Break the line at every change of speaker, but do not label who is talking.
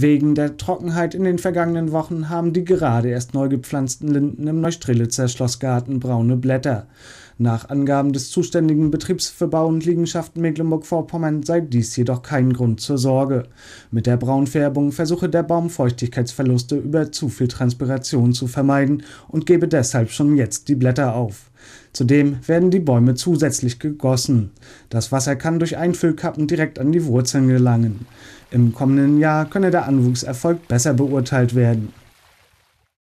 Wegen der Trockenheit in den vergangenen Wochen haben die gerade erst neu gepflanzten Linden im Neustrelitzer Schlossgarten braune Blätter. Nach Angaben des zuständigen Betriebs für Bau und Liegenschaften Mecklenburg-Vorpommern sei dies jedoch kein Grund zur Sorge. Mit der Braunfärbung versuche der Baum Feuchtigkeitsverluste über zu viel Transpiration zu vermeiden und gebe deshalb schon jetzt die Blätter auf. Zudem werden die Bäume zusätzlich gegossen. Das Wasser kann durch Einfüllkappen direkt an die Wurzeln gelangen. Im kommenden Jahr könne der Anwuchserfolg besser beurteilt werden.